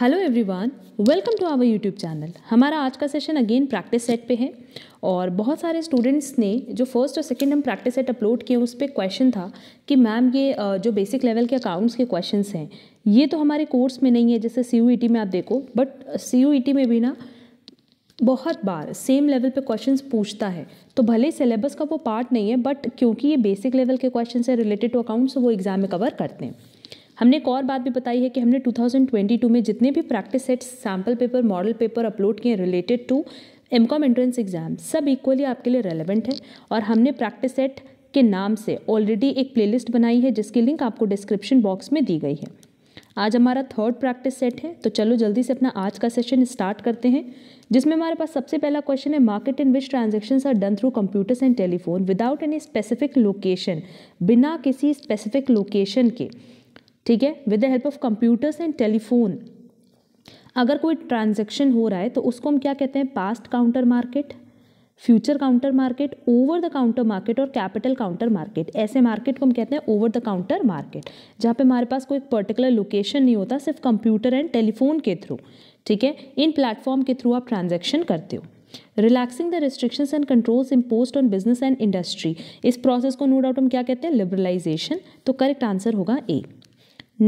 Hello everyone welcome to our YouTube channel हमारा आज का सेशन अगेन प्रैक्टिस सेट पे है और बहुत सारे स्टूडेंट्स ने जो फर्स्ट और सेकंड हम प्रैक्टिस सेट अपलोड किए उस पर क्वेश्चन था कि मैम ये जो बेसिक लेवल के अकाउंट्स के क्वेश्चंस हैं ये तो हमारे कोर्स में नहीं है जैसे सी e में आप देखो बट सी e में भी ना बहुत बार सेम लेवल पे क्वेश्चंस पूछता है तो भले सिलेबस का वो पार्ट नहीं है बट क्योंकि ये बेसिक लेवल के क्वेश्चन है रिलेटेड टू अकाउंट्स वो एग्जाम में कवर करते हैं हमने एक और बात भी बताई है कि हमने 2022 में जितने भी practice set sample paper model paper upload किए related to M com entrance exam सब इक्वली आपके लिए रेलिवेंट है और हमने प्रैक्टिस सेट के नाम से ऑलरेडी एक प्लेलिस्ट बनाई है जिसकी लिंक आपको डिस्क्रिप्शन बॉक्स में दी गई है आज हमारा थर्ड प्रैक्टिस सेट है तो चलो जल्दी से अपना आज का सेशन स्टार्ट करते हैं जिसमें हमारे पास सबसे पहला क्वेश्चन है market in which transaction are done through computers and telephone without any specific location बिना किसी स्पेसिफिक लोकेशन के ठीक है with the help of computers and telephone अगर कोई ट्रांजेक्शन हो रहा है तो उसको हम क्या कहते हैं past counter market future counter market over the counter market और कैपिटल काउंटर मार्केट ऐसे मार्केट को हम कहते हैं ओवर द काउंटर मार्केट जहाँ पे हमारे पास कोई पर्टिकुलर लोकेशन नहीं होता सिर्फ कंप्यूटर एंड टेलीफोन के थ्रू ठीक है इन प्लेटफॉर्म के थ्रू आप ट्रांजेक्शन करते हो relaxing the restrictions and controls impose on business and industry इस प्रोसेस को नो डाउट हम क्या कहते हैं लिबरलाइजेशन तो करेक्ट आंसर होगा A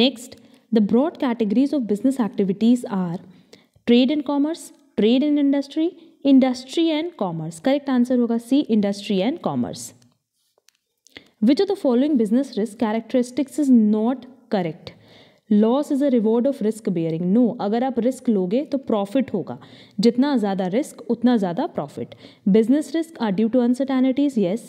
Next, the broad categories of business activities are trade and commerce, trade and industry, industry and commerce. Correct answer will be C, industry and commerce. Which of the following business risk characteristics is not correct? Loss is a reward of risk bearing no अगर आप risk लोगे तो profit होगा जितना ज़्यादा risk उतना ज़्यादा profit business risk are due to uncertainties yes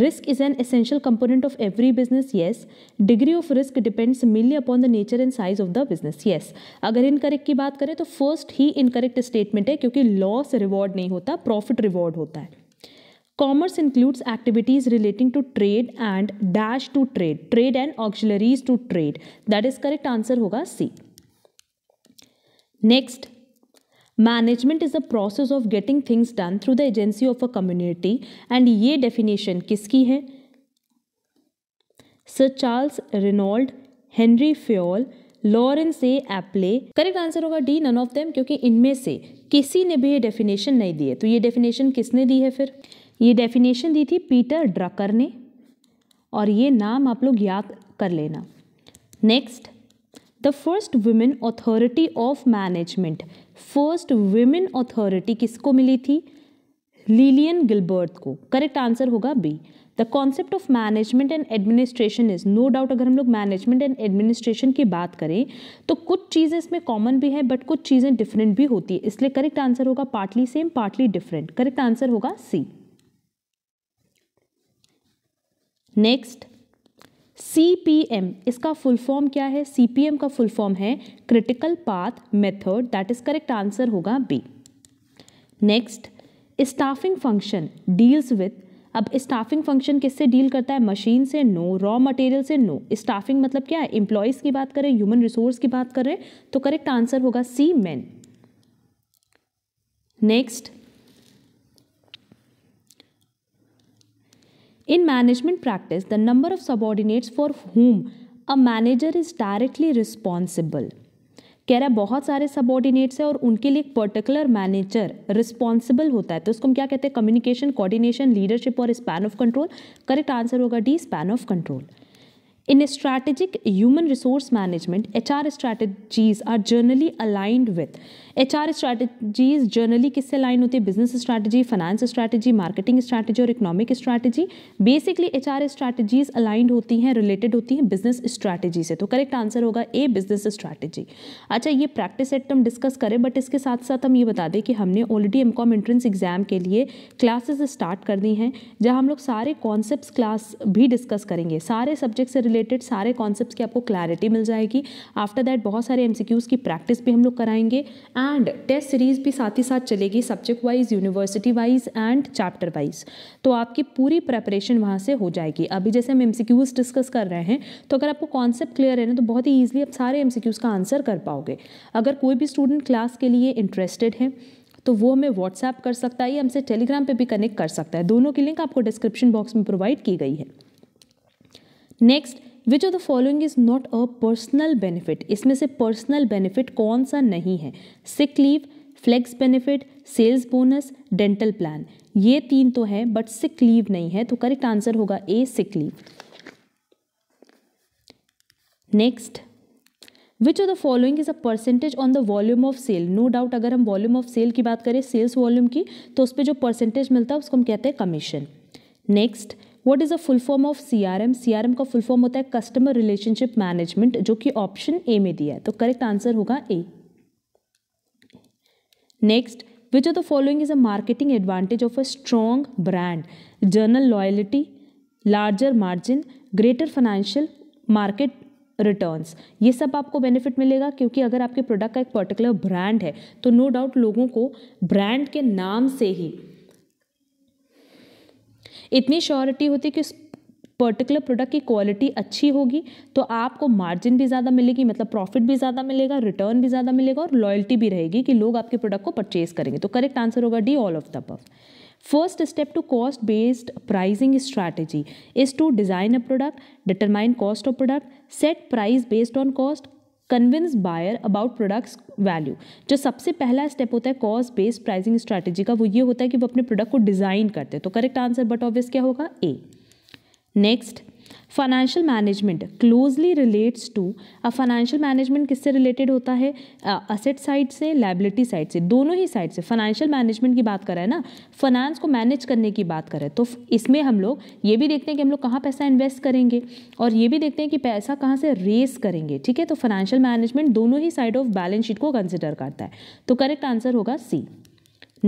Risk is an essential component of every business, yes. Degree of risk depends mainly upon the nature and size of the business, yes. अगर incorrect की बात करें तो first ही incorrect statement है क्योंकि loss reward नहीं होता profit reward होता है commerce includes activities relating to trade and dash to trade trade and auxiliaries to trade that is correct answer hoga c next management is a process of getting things done through the agency of a community and ये definition किसकी है sir Charles Reynold Henry Fayol Lawrence A Appley correct answer होगा D none of them क्योंकि इनमें से किसी ने भी ये डेफिनेशन नहीं दी है तो ये डेफिनेशन किसने दी है फिर ये डेफिनेशन दी थी पीटर ड्रकर ने और ये नाम आप लोग याद कर लेना next the first women authority of management first women authority किसको मिली थी लीलियन गिलबर्थ को करेक्ट आंसर होगा B the concept of management and administration is no doubt अगर हम लोग मैनेजमेंट एंड एडमिनिस्ट्रेशन की बात करें तो कुछ चीज़ें इसमें कॉमन भी हैं बट कुछ चीज़ें डिफरेंट भी होती है इसलिए करेक्ट आंसर होगा partly same partly different correct answer होगा सी नेक्स्ट सी इसका फुल फॉर्म क्या है सी का फुल फॉर्म है critical path method that is correct answer होगा B next staffing function deals with अब स्टाफिंग फंक्शन किससे डील करता है मशीन से नो रॉ मटेरियल से नो स्टाफिंग मतलब क्या है एम्प्लॉयज़ की बात करें ह्यूमन रिसोर्स की बात करें तो करेक्ट आंसर होगा C man next in management practice the number of subordinates for whom a manager is directly responsible कह रहा है बहुत सारे सबॉर्डिनेट्स हैं और उनके लिए एक पर्टिकुलर मैनेजर रिस्पॉन्सिबल होता है तो उसको हम क्या कहते हैं कम्युनिकेशन कोऑर्डिनेशन लीडरशिप और span of control correct answer होगा D span of control in strategic human resource management H R strategies are generally aligned with H R strategies generally किससे लाइन होती है business strategy finance strategy marketing strategy और economic strategy basically H R strategies aligned होती हैं related होती हैं business strategy से तो करेक्ट आंसर होगा ए बिजनेस स्ट्रैटेजी अच्छा ये प्रैक्टिस सेट हम डिस्कस करें बट इसके साथ साथ हम ये बता दें कि हमने already M com entrance exam के लिए क्लासेस स्टार्ट कर दी हैं जहाँ हम लोग सारे कॉन्सेप्ट क्लास भी डिस्कस करेंगे सारे सब्जेक्ट से रिलेटेड सारे कॉन्सेप्ट की आपको क्लैरिटी मिल जाएगी आफ्टर दैट बहुत सारे एम की प्रैक्टिस भी हम लोग कराएंगे एंड टेस्ट सीरीज़ भी साथ ही साथ चलेगी subject wise university wise and chapter wise तो आपकी पूरी प्रेपरेशन वहाँ से हो जाएगी अभी जैसे हम एम डिस्कस कर रहे हैं तो अगर आपको कॉन्सेप्ट क्लियर है ना तो बहुत ही ईजिली आप सारे एम का आंसर कर पाओगे अगर कोई भी स्टूडेंट क्लास के लिए इंटरेस्टेड है तो वो हमें व्हाट्सएप कर सकता है या हमसे टेलीग्राम पे भी कनेक्ट कर सकता है दोनों की लिंक आपको डिस्क्रिप्शन बॉक्स में प्रोवाइड की गई है next which of the following is not a personal benefit इसमें से पर्सनल बेनिफिट कौन सा नहीं है sick leave flex benefit sales bonus dental plan ये तीन तो है बट सिक लीव नहीं है तो करेक्ट आंसर होगा A sick leave next which of the following is a percentage on the volume of sale no doubt अगर हम वॉल्यूम ऑफ सेल की बात करें सेल्स वॉल्यूम की तो उस पर जो परसेंटेज मिलता है उसको हम कहते हैं commission next what is a full form of CRM CRM का फुल फॉर्म होता है कस्टमर रिलेशनशिप मैनेजमेंट जो कि ऑप्शन ए में दिया है तो करेक्ट आंसर होगा ए next which of the following is a marketing advantage of a strong brand general loyalty larger margin greater financial market returns ये सब आपको बेनिफिट मिलेगा क्योंकि अगर आपके प्रोडक्ट का एक पर्टिकुलर ब्रांड है तो नो no डाउट लोगों को ब्रांड के नाम से ही इतनी श्योरिटी होती है कि उस पर्टिकुलर प्रोडक्ट की क्वालिटी अच्छी होगी तो आपको मार्जिन भी ज़्यादा मिलेगी मतलब प्रॉफिट भी ज़्यादा मिलेगा रिटर्न भी ज़्यादा मिलेगा और लॉयल्टी भी रहेगी कि लोग आपके प्रोडक्ट को परचेज करेंगे तो करेक्ट आंसर होगा D all of the above first step to cost based pricing strategy is to design a product determine cost of product set price based on cost convince buyer about products value जो सबसे पहला step होता है cost based pricing strategy का वो ये होता है कि वो अपने प्रोडक्ट को डिज़ाइन करते हैं तो करेक्ट आंसर बट ऑब्वियस क्या होगा ए next financial management closely relates to अब फाइनेंशियल मैनेजमेंट किससे रिलेटेड होता है असेट साइड से लाइबिलिटी साइड से दोनों ही साइड से फाइनेंशियल मैनेजमेंट की बात करें ना फाइनेंस को मैनेज करने की बात करें तो इसमें हम लोग ये भी देखते हैं कि हम लोग कहाँ पैसा इन्वेस्ट करेंगे और ये भी देखते हैं कि पैसा कहाँ से रेस करेंगे ठीक है तो फाइनेंशियल मैनेजमेंट दोनों ही साइड ऑफ बैलेंस शीट को कंसिडर करता है तो करेक्ट आंसर होगा C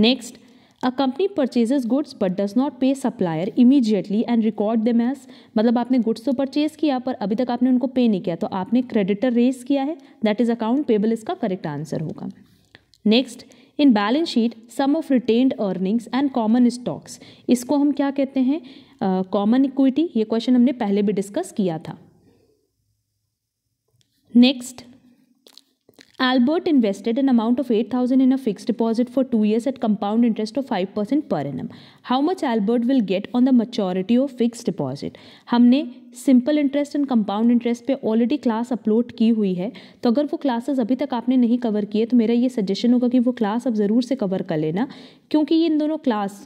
next uh company purchases goods but does not pay supplier immediately and record the mess मतलब आपने गुड्स तो परचेज किया पर अभी तक आपने उनको पे नहीं किया तो आपने क्रेडिटर रेज किया है दैट इज अकाउंट पेबल इसका करेक्ट आंसर होगा next in balance sheet sum of retained earnings and common stocks इसको हम क्या कहते हैं कॉमन इक्विटी ये क्वेश्चन हमने पहले भी डिस्कस किया था next Albert invested an amount of 8000 in a fixed deposit for 2 years at compound interest of 5% per annum. How much Albert will get on the maturity of fixed deposit? हमने simple interest and compound interest पे already class upload की हुई है तो अगर वो classes अभी तक आपने नहीं cover किए तो मेरा ये suggestion होगा कि वो class आप ज़रूर से cover कर लेना क्योंकि ये इन दोनों class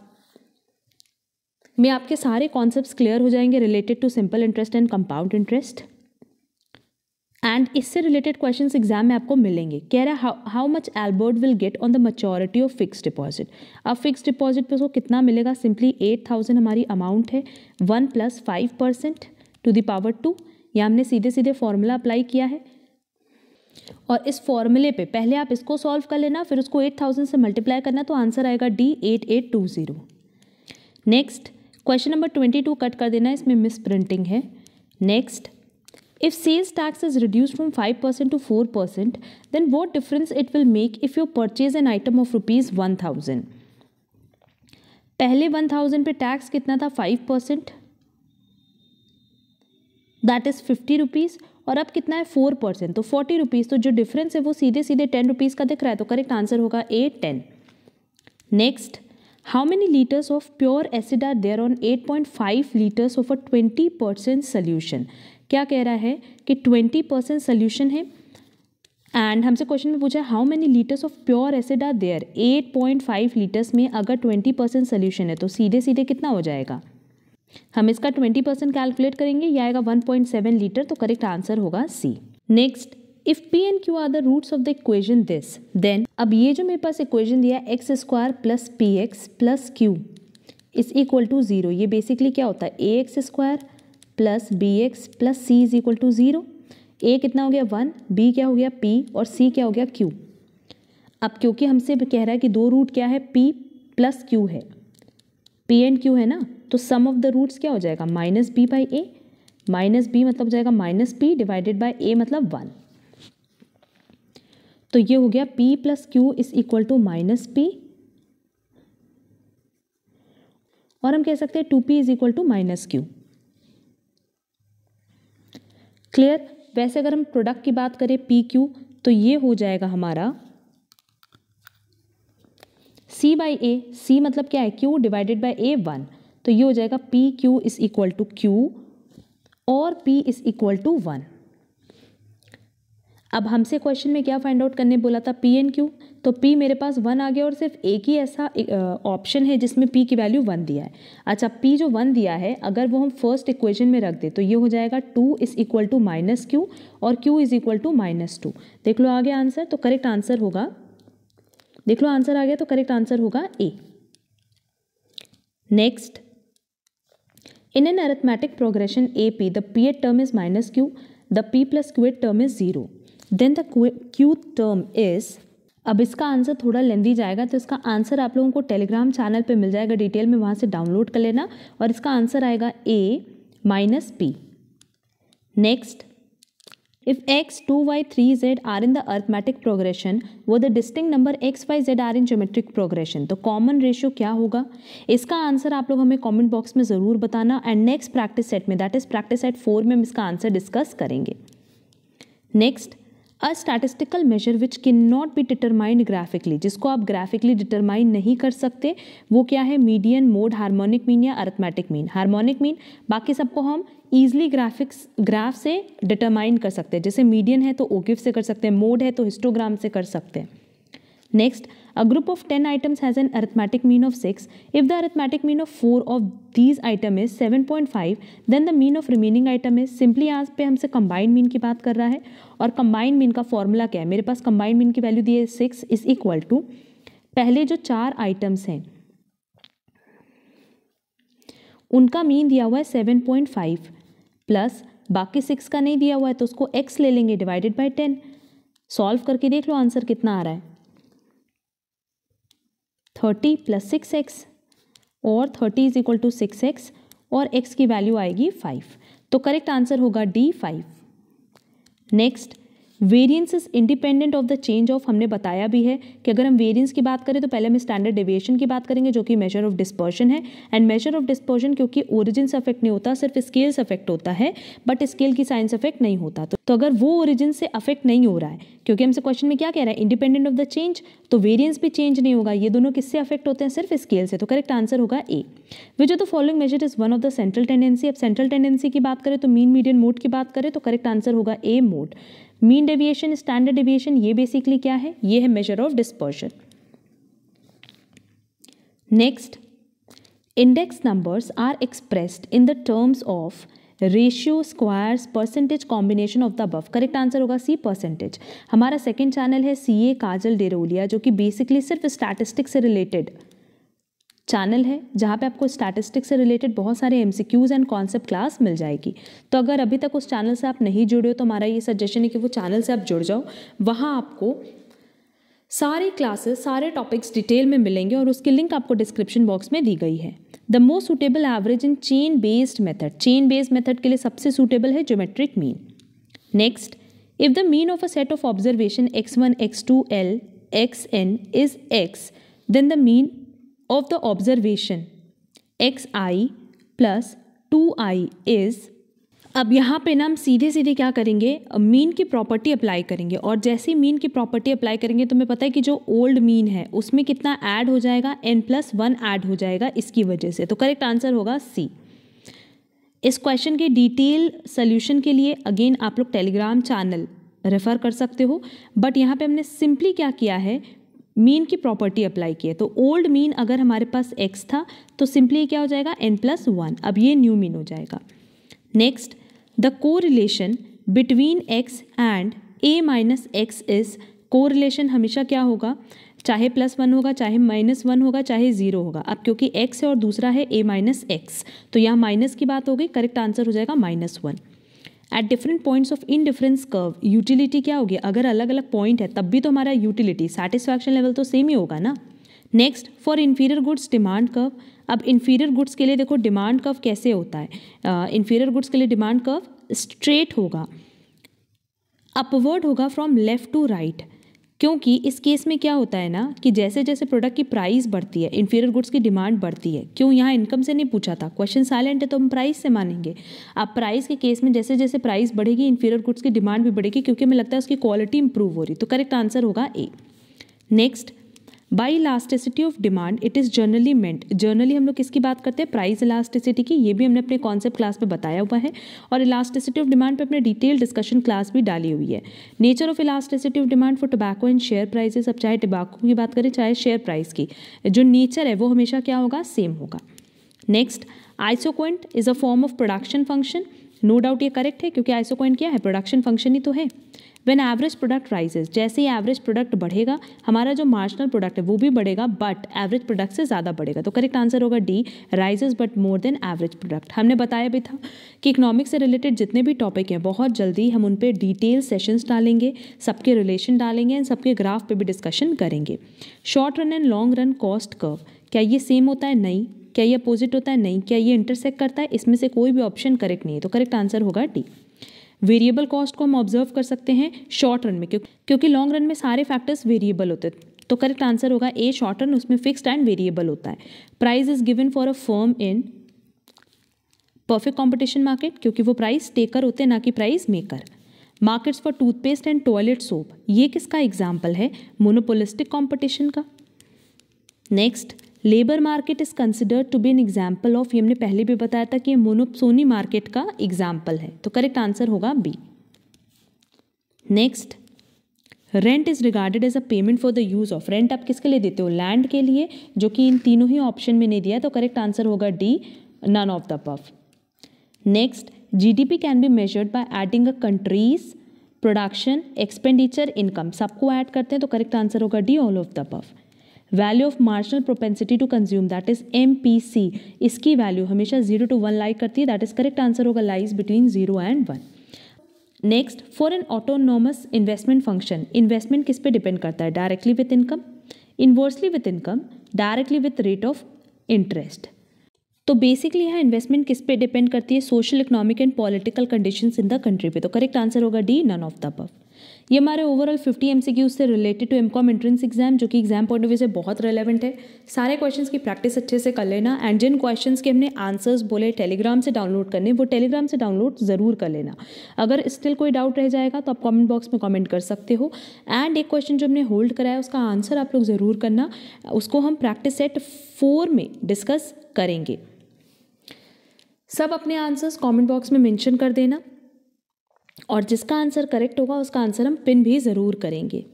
में आपके सारे concepts clear हो जाएंगे related to simple interest and compound interest. And इससे रिलेटेड क्वेश्चंस एग्जाम में आपको मिलेंगे कह रहा है how much Albert will get on the maturity of fix deposit अब फिक्स डिपॉजिट पे उसको कितना मिलेगा सिंपली एट थाउजेंड हमारी अमाउंट है one plus five percent to the power two या हमने सीधे सीधे फॉर्मूला अप्लाई किया है और इस फॉर्मूले पे पहले आप इसको सॉल्व कर लेना फिर उसको एट थाउजेंड से मल्टीप्लाई करना तो आंसर आएगा D eight eight two zero next question number twenty two cut कर देना इसमें मिस प्रिंटिंग है next If sales tax is reduced from 5% to 4%, then what difference it will make if you purchase an item of rupees 1000? पहले 1000 पे tax कितना था 5%? That is 50 rupees और अब कितना है 4% तो 40 rupees तो जो difference है वो सीधे सीधे 10 rupees का दिख रहा है तो करेक्ट आंसर होगा A 10. Next how many liters of pure acid are there on 8.5 liters of a 20% solution? क्या कह रहा है कि ट्वेंटी परसेंट सोल्यूशन है एंड हमसे क्वेश्चन में पूछा how many litres of pure acid are there five litres में अगर ट्वेंटी परसेंट सोल्यूशन है तो सीधे सीधे कितना हो जाएगा हम इसका ट्वेंटी परसेंट कैलकुलेट करेंगे या आएगा वन पॉइंट सेवन लीटर तो करेक्ट आंसर होगा C next if p and q are the roots of the equation this then अब ये जो मेरे पास इक्वेजन दिया x square plus p x plus q is equal to zero ये basically क्या होता है a x square plus b x plus c is equal to zero a कितना हो गया वन बी क्या हो गया पी और सी क्या हो गया क्यू अब क्योंकि हमसे कह रहा है कि दो रूट क्या है पी प्लस क्यू है पी एंड क्यू है ना तो सम ऑफ द रूट्स क्या हो जाएगा minus b by a minus b मतलब हो जाएगा minus p divided by a मतलब वन तो ये हो गया p plus q is equal to minus p और हम कह सकते हैं two p is equal to minus q clear वैसे अगर हम प्रोडक्ट की बात करें पी क्यू तो ये हो जाएगा हमारा सी बाई ए सी मतलब क्या है q divided by a one तो ये हो जाएगा p q is equal to q और p is equal to one अब हमसे क्वेश्चन में क्या फाइंड आउट करने बोला था पी एंड क्यू तो पी मेरे पास वन आ गया और सिर्फ एक ही ऐसा ऑप्शन है जिसमें पी की वैल्यू वन दिया है अच्छा पी जो वन दिया है अगर वो हम फर्स्ट इक्वेशन में रख दें तो ये हो जाएगा two is equal to minus q और q is equal to minus two देख लो आगे आंसर तो करेक्ट आंसर होगा देख लो आंसर आ गया तो करेक्ट आंसर होगा ए next in an arithmetic progression A P the p th term is minus q the p plus q th term is zero then the q term is अब इसका answer थोड़ा लेंदी जाएगा तो इसका answer आप लोगों को टेलीग्राम चैनल पे मिल जाएगा डिटेल में वहाँ से डाउनलोड कर लेना और इसका आंसर आएगा A minus p next if x two y three z are in the arithmetic progression वो the distinct number x y z are in geometric progression तो कॉमन रेशियो क्या होगा इसका आंसर आप लोग हमें कॉमेंट बॉक्स में ज़रूर बताना एंड नेक्स्ट प्रैक्टिस सेट में that is practice set four में हम इसका आंसर डिस्कस करेंगे next uh statistical measure which can not be determined graphically जिसको आप ग्राफिकली डिटरमाइन नहीं कर सकते वो क्या है मीडियन मोड हार्मोनिक मीन या अर्थमेटिक मीन हार्मोनिक मीन बाकी सबको हम ईजली ग्राफिक्स ग्राफ से डिटरमाइन कर सकते हैं जैसे मीडियन है तो ओगिफ से कर सकते हैं मोड है तो हिस्टोग्राम से कर सकते हैं next A group of 10 items has an arithmetic mean of 6. If the arithmetic mean of 4 of these item is 7.5, then the mean of remaining item is simply as pe humse combined mean ki baat kar raha hai aur combined mean ka formula kya hai? Mere paas combined mean ki value di hai 6 is equal to pehle jo चार items hain unka mean diya hua hai 7.5 plus बाकी six का नहीं दिया हुआ है तो उसको x ले लेंगे डिवाइडेड बाय टेन सॉल्व करके देख लो आंसर कितना आ रहा है थर्टी प्लस सिक्स एक्स और thirty is equal to six x और एक्स की वैल्यू आएगी फाइव तो करेक्ट आंसर होगा D five next variance is independent of the change of हमने बताया भी है कि अगर हम वेरियंस की बात करें तो पहले हम स्टैंडर्ड डेविएशन की बात करेंगे जो कि मेजर ऑफ डिस्पर्शन है एंड मेजर ऑफ डिस्पर्शन क्योंकि ओरिजिन से अफेक्ट नहीं होता सिर्फ स्केल से अफेक्ट होता है बट स्केल की साइंस अफेक्ट नहीं होता तो, तो अगर वो ओरिजिन से अफेक्ट नहीं हो रहा है क्योंकि हमसे क्वेश्चन में क्या कह रहा है इंडिपेंडेंट ऑफ द चेंज तो वेरियंस भी चेंज नहीं होगा ये दोनों किससे अफेक्ट होते हैं सिर्फ स्केल से तो करेक्ट आंसर होगा A which of the following measure is one of the central tendency अब सेंट्रल टेंडेंसी की बात करें तो मीन मीडियन मोड की बात करें तो करेक्ट आंसर होगा A mode mean deviation standard deviation ये बेसिकली क्या है ये है measure of dispersion next index numbers are expressed in the terms of ratio squares percentage combination of the both correct answer होगा सी परसेंटेज हमारा second channel है C ए काजल डेरोलिया जो कि बेसिकली सिर्फ स्टैटिस्टिक्स से रिलेटेड चैनल है जहाँ पे आपको स्टैटिस्टिक्स से रिलेटेड बहुत सारे एम एंड कॉन्सेप्ट क्लास मिल जाएगी तो अगर अभी तक उस चैनल से आप नहीं जुड़े हो तो हमारा ये सजेशन है कि वो चैनल से आप जुड़ जाओ वहाँ आपको सारे क्लासेस सारे टॉपिक्स डिटेल में मिलेंगे और उसकी लिंक आपको डिस्क्रिप्शन बॉक्स में दी गई है the most suitable average in chain based method chain based method के लिए सबसे सुटेबल है geometric mean next if the mean of a set of observation x one x two L x n is x then the mean of the observation x i plus two i is अब यहाँ पे ना हम सीधे सीधे क्या करेंगे mean की प्रॉपर्टी अप्लाई करेंगे और जैसे मीन की प्रॉपर्टी अप्लाई करेंगे तो हमें पता है कि जो ओल्ड मीन है उसमें कितना ऐड हो जाएगा एन प्लस वन ऐड हो जाएगा इसकी वजह से तो करेक्ट आंसर होगा सी इस क्वेश्चन के डिटेल सोल्यूशन के लिए अगेन आप लोग टेलीग्राम चैनल रेफ़र कर सकते हो बट यहाँ पे हमने सिंपली क्या किया है मीन की प्रॉपर्टी अप्लाई की है तो ओल्ड मीन अगर हमारे पास एक्स था तो सिंपली क्या हो जाएगा एन प्लस वन अब ये न्यू मीन हो जाएगा next the correlation between x and a minus x is correlation हमेशा क्या होगा चाहे प्लस वन होगा चाहे माइनस वन होगा चाहे ज़ीरो होगा अब क्योंकि एक्स है और दूसरा है ए माइनस एक्स तो यहाँ माइनस की बात हो गई करेक्ट आंसर हो जाएगा minus one at different points of indifference curve utility क्या होगी अगर अलग अलग पॉइंट है तब भी तो हमारा यूटिलिटी सेटिस्फैक्शन लेवल तो सेम ही होगा ना next for inferior goods demand curve अब इन्फीरियर गुड्स के लिए देखो डिमांड कर्व कैसे होता है इन्फीरियर uh, गुड्स के लिए डिमांड कर्व स्ट्रेट होगा अपवर्ड होगा फ्रॉम लेफ्ट टू राइट क्योंकि इस केस में क्या होता है ना कि जैसे जैसे प्रोडक्ट की प्राइस बढ़ती है इन्फीरियर गुड्स की डिमांड बढ़ती है क्यों यहाँ इनकम से नहीं पूछा था क्वेश्चन साइलेंट है तो हम प्राइस से मानेंगे अब प्राइस के केस में जैसे जैसे प्राइस बढ़ेगी इन्फीरियर गुड्स की डिमांड भी बढ़ेगी क्योंकि हमें लगता है उसकी क्वालिटी इंप्रूव हो रही तो करेक्ट आंसर होगा ए next by elasticity of demand it is generally meant generally हम लोग किसकी बात करते हैं प्राइस इलास्टिसिटी की ये भी हमने अपने कॉन्सेप्ट क्लास में बताया हुआ है और इलास्टिसिटी ऑफ डिमांड पर अपने डिटेल डिस्कशन क्लास भी डाली हुई है nature of elasticity of demand for tobacco and share prices अब चाहे टोबैको की बात करें चाहे शेयर प्राइस की जो नेचर है वो हमेशा क्या होगा सेम होगा next isoquant is a form of production function no doubt ये करेक्ट है क्योंकि आइसोक्वेंट क्या है प्रोडक्शन फंक्शन ही तो है वेन एवरेज प्रोडक्ट राइजेज जैसे ही एवरेज प्रोडक्ट बढ़ेगा हमारा जो मार्जिनल प्रोडक्ट है वो भी बढ़ेगा बट एवरेज प्रोडक्ट से ज़्यादा बढ़ेगा तो करेक्ट आंसर होगा D rises but more than average product हमने बताया भी था कि इकोनॉमिक्स से रिलेटेड जितने भी टॉपिक हैं बहुत जल्दी हम उन पर डिटेल सेशंस डालेंगे सबके रिलेशन डालेंगे एंड सबके ग्राफ पर भी डिस्कशन करेंगे short run and long run cost curve क्या ये सेम होता है नहीं क्या ये अपोजिट होता है नहीं क्या ये इंटरसेक्ट करता है इसमें से कोई भी ऑप्शन करेक्ट नहीं है तो करेक्ट आंसर होगा डी वेरिएबल कॉस्ट को हम ऑब्जर्व कर सकते हैं शॉर्ट रन में क्योंकि लॉन्ग रन में सारे फैक्टर्स वेरिएबल होते हैं तो करेक्ट आंसर होगा ए शॉर्ट रन उसमें फिक्स्ड एंड वेरिएबल होता है price is given for a firm in perfect competition market क्योंकि वो प्राइस टेकर होते हैं ना कि price maker markets for toothpaste and toilet soap ये किसका एग्जाम्पल है मोनोपोलिस्टिक कॉम्पिटिशन का next labour market is considered to be an example of ये हमने पहले भी बताया था कि मोनोपसोनी मार्केट का एग्जाम्पल है तो करेक्ट आंसर होगा B next rent is regarded as a payment for the use of rent आप किसके लिए देते हो लैंड के लिए जो कि इन तीनों ही ऑप्शन में नहीं दिया तो करेक्ट आंसर होगा D none of the above next G D P can be measured by adding a country's production expenditure income सबको ऐड करते हैं तो करेक्ट आंसर होगा D all of the above value of marginal propensity to consume that is M इसकी value हमेशा zero to one like करती है that is correct answer होगा lies between zero and one next for N autonomous investment function investment किस पे depend करता है directly with income inversely with income directly with rate of interest तो basically यहाँ investment किस पे डिपेंड करती है social economic and political conditions in the country पे तो करेक्ट आंसर होगा D none of the above ये हमारे ओवरऑल 50 एम से related to M com entrance exam जो कि एग्जाम पॉइंट ऑफ व्यू से बहुत रेलेवेंट है सारे क्वेश्चन की प्रैक्टिस अच्छे से कर लेना एंड जिन क्वेश्चन के हमने आंसर्स बोले टेलीग्राम से डाउनलोड करने वो टेलीग्राम से डाउनलोड ज़रूर कर लेना अगर स्टिल कोई डाउट रह जाएगा तो आप कॉमेंट बॉक्स में कॉमेंट कर सकते हो एंड एक क्वेश्चन जो हमने होल्ड कराया उसका आंसर आप लोग ज़रूर करना उसको हम प्रैक्टिस सेट फोर में डिस्कस करेंगे सब अपने आंसर्स कमेंट बॉक्स में मेंशन कर देना और जिसका आंसर करेक्ट होगा उसका आंसर हम पिन भी ज़रूर करेंगे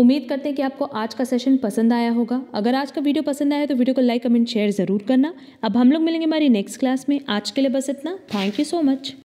उम्मीद करते हैं कि आपको आज का सेशन पसंद आया होगा अगर आज का वीडियो पसंद आया तो वीडियो को लाइक कमेंट शेयर ज़रूर करना अब हम लोग मिलेंगे हमारी नेक्स्ट क्लास में आज के लिए बस इतना थैंक यू सो मच